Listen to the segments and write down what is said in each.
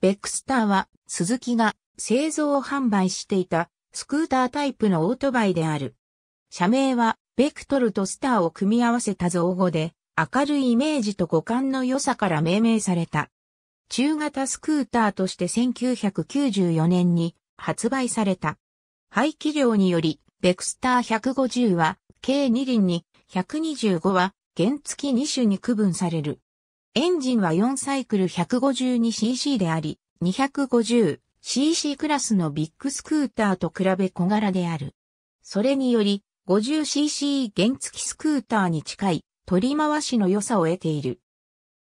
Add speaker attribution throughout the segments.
Speaker 1: ベックスターは、スズキが製造販売していたスクータータイプのオートバイである。社名は、ベクトルとスターを組み合わせた造語で、明るいイメージと五感の良さから命名された。中型スクーターとして1994年に発売された。排気量により、ベクスター150は、計2輪に、125は、原付2種に区分される。エンジンは4サイクル 152cc であり、250cc クラスのビッグスクーターと比べ小柄である。それにより、50cc 原付スクーターに近い取り回しの良さを得ている。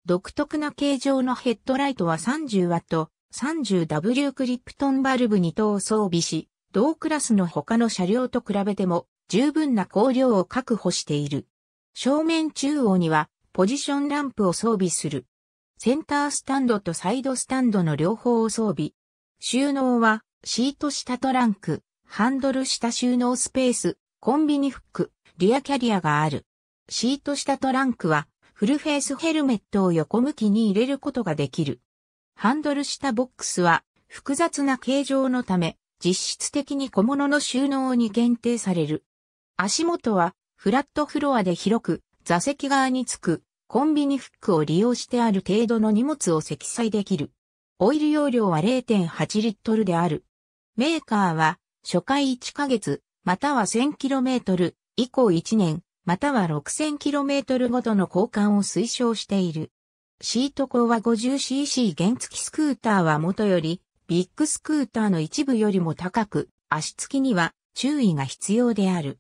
Speaker 1: 独特な形状のヘッドライトは 30W、30W クリプトンバルブ2等を装備し、同クラスの他の車両と比べても十分な光量を確保している。正面中央にはポジションランプを装備する。センタースタンドとサイドスタンドの両方を装備。収納は、シート下トランク、ハンドル下収納スペース、コンビニフック、リアキャリアがある。シート下トランクは、フルフェイスヘルメットを横向きに入れることができる。ハンドル下ボックスは、複雑な形状のため、実質的に小物の収納に限定される。足元は、フラットフロアで広く、座席側につくコンビニフックを利用してある程度の荷物を積載できる。オイル容量は0.8リットルである。メーカーは初回1ヶ月、または 1000km 以降1年、または 6000km ごとの交換を推奨している。シート高は 50cc 原付スクーターはもとより、ビッグスクーターの一部よりも高く、足つきには注意が必要である。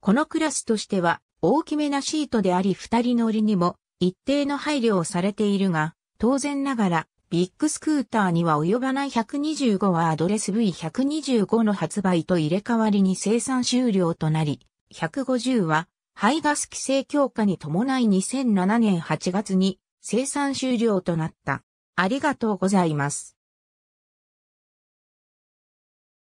Speaker 1: このクラスとしては大きめなシートであり二人乗りにも一定の配慮をされているが、当然ながらビッグスクーターには及ばない125はアドレス V125 の発売と入れ替わりに生産終了となり、150は排ガス規制強化に伴い2007年8月に生産終了となった。ありがとうございます。